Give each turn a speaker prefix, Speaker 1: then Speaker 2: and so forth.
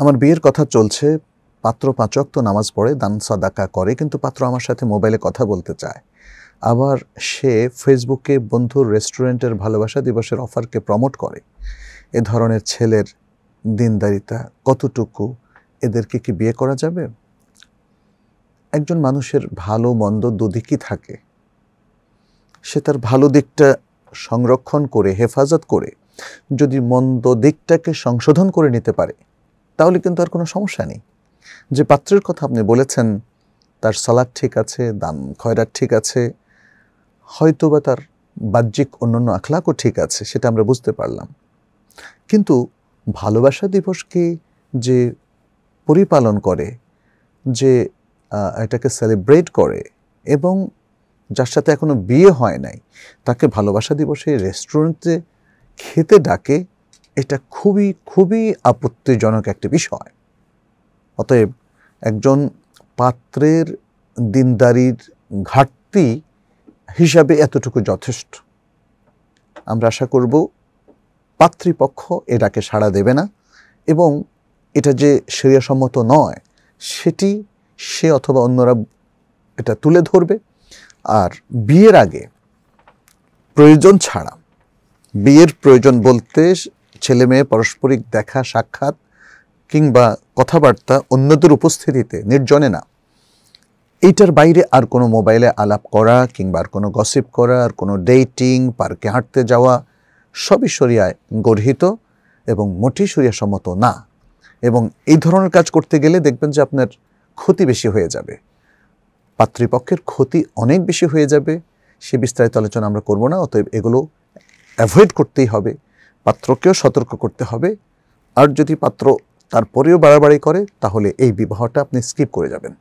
Speaker 1: আমার বিয়ের কথা চলছে পাত্র পাচক তো নামাজ পড়ে দান সাদাকা করে কিন্তু পাত্র আমার সাথে মোবাইলে কথা বলতে চায় আবার সে ফেসবুকে বন্ধুর রেস্টুরেন্টের ভালোবাসা দিবসের অফারকে প্রমোট করে এ ধরনের ছেলের দিনদারিতা কতটুকু এদেরকে কি বিয়ে করা যাবে একজন মানুষের ভালো মন্দ দুদিকই থাকে সে তার ভালো দিকটা সংরক্ষণ করে হেফাজত করে যদি মন্দ দিকটাকে সংশোধন করে নিতে পারে তাহলে কিন্তু আর কোনো সমস্যা নেই যে পাত্রের কথা আপনি বলেছেন তার সালাদ ঠিক আছে দান খয়রাত ঠিক আছে হয়তো বা তার বাহ্যিক অন্যান্য আখলাকও ঠিক আছে সেটা আমরা বুঝতে পারলাম কিন্তু ভালোবাসা দিবসকে যে পরিপালন করে যে এটাকে সেলিব্রেট করে এবং যার সাথে এখনও বিয়ে হয় নাই তাকে ভালোবাসা দিবসে রেস্টুরেন্টে খেতে ডাকে এটা খুবই খুবই আপত্তিজনক একটি বিষয় অতএব একজন পাত্রের দিনদারির ঘাটতি হিসাবে এতটুকু যথেষ্ট আমরা আশা করব পাতৃপক্ষ এটাকে সাড়া দেবে না এবং এটা যে সম্মত নয় সেটি সে অথবা অন্যরা এটা তুলে ধরবে আর বিয়ের আগে প্রয়োজন ছাড়া বিয়ের প্রয়োজন বলতে ছেলে মেয়ে পারস্পরিক দেখা সাক্ষাৎ কিংবা কথাবার্তা অন্যদের উপস্থিতিতে নির্জনে না এইটার বাইরে আর কোনো মোবাইলে আলাপ করা কিংবা আর কোনো গসিপ করা আর কোনো ডেটিং পার্কে হাঁটতে যাওয়া সবই সরিয়ায় গর্হিত এবং মোটেই সরিয়া সম্মত না এবং এই ধরনের কাজ করতে গেলে দেখবেন যে আপনার ক্ষতি বেশি হয়ে যাবে পাতৃপক্ষের ক্ষতি অনেক বেশি হয়ে যাবে সে বিস্তারিত আলোচনা আমরা করব না অতএব এগুলো অ্যাভয়েড করতেই হবে পাত্রকেও সতর্ক করতে হবে আর যদি পাত্র তারপরেও বাড়াবাড়ি করে তাহলে এই বিবাহটা আপনি স্কিপ করে যাবেন